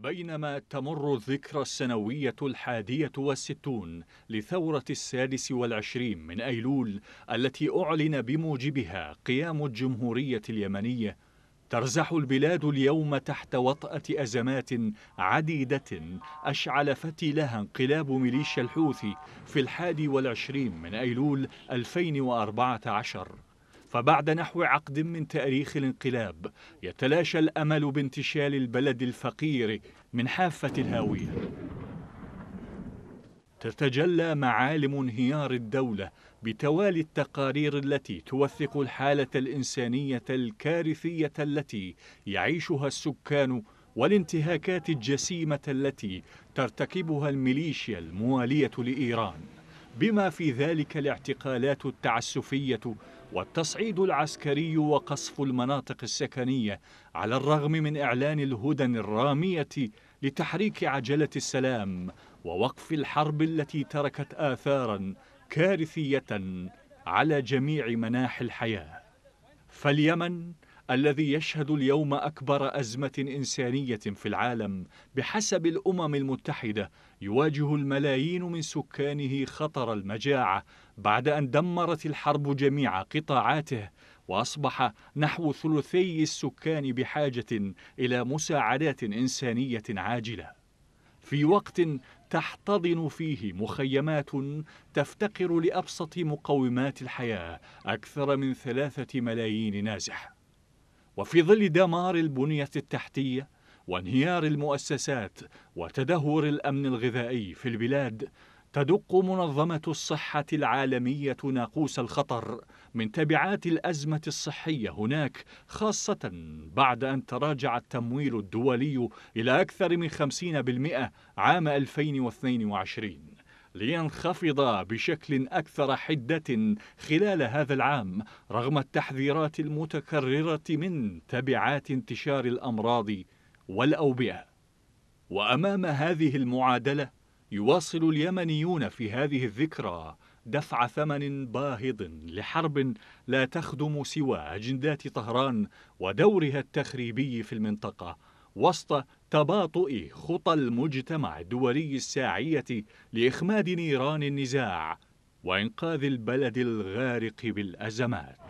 بينما تمر الذكرى السنوية الحادية والستون لثورة السادس والعشرين من أيلول التي أعلن بموجبها قيام الجمهورية اليمنية ترزح البلاد اليوم تحت وطأة أزمات عديدة أشعل فتيلها انقلاب ميليشيا الحوثي في الحادي والعشرين من أيلول 2014 فبعد نحو عقد من تاريخ الانقلاب يتلاشى الامل بانتشال البلد الفقير من حافه الهاويه تتجلى معالم انهيار الدوله بتوالي التقارير التي توثق الحاله الانسانيه الكارثيه التي يعيشها السكان والانتهاكات الجسيمه التي ترتكبها الميليشيا المواليه لايران بما في ذلك الاعتقالات التعسفيه والتصعيد العسكري وقصف المناطق السكنية على الرغم من إعلان الهدن الرامية لتحريك عجلة السلام ووقف الحرب التي تركت آثارا كارثية على جميع مناحي الحياة فاليمن الذي يشهد اليوم أكبر أزمة إنسانية في العالم بحسب الأمم المتحدة يواجه الملايين من سكانه خطر المجاعة بعد أن دمرت الحرب جميع قطاعاته وأصبح نحو ثلثي السكان بحاجة إلى مساعدات إنسانية عاجلة في وقت تحتضن فيه مخيمات تفتقر لأبسط مقومات الحياة أكثر من ثلاثة ملايين نازح وفي ظل دمار البنية التحتية وانهيار المؤسسات وتدهور الأمن الغذائي في البلاد تدق منظمة الصحة العالمية ناقوس الخطر من تبعات الأزمة الصحية هناك خاصة بعد أن تراجع التمويل الدولي إلى أكثر من 50% عام 2022 لينخفض بشكل أكثر حدة خلال هذا العام رغم التحذيرات المتكررة من تبعات انتشار الأمراض والأوبئة وأمام هذه المعادلة يواصل اليمنيون في هذه الذكرى دفع ثمن باهظ لحرب لا تخدم سوى أجندات طهران ودورها التخريبي في المنطقة وسط تباطؤ خطى المجتمع الدولي الساعية لإخماد نيران النزاع وإنقاذ البلد الغارق بالأزمات